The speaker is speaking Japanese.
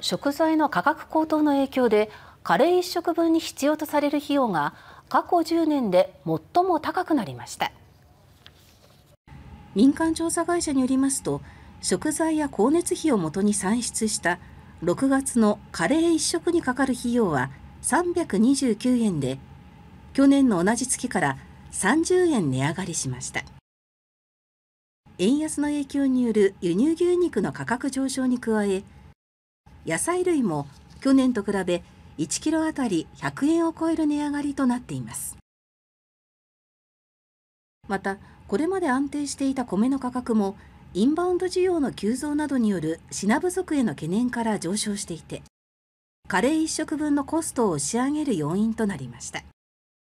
食材の価格高騰の影響でカレー一食分に必要とされる費用が過去10年で最も高くなりました民間調査会社によりますと食材や光熱費をもとに算出した6月のカレー一食にかかる費用は329円で去年の同じ月から30円値上がりしました円安の影響による輸入牛肉の価格上昇に加え野菜類も去年と比べ 1ｋｇ 当たり100円を超える値上がりとなっています。また、これまで安定していた米の価格もインバウンド需要の急増などによる品不足への懸念から上昇していてカレー1食分のコストを押し上げる要因となりました。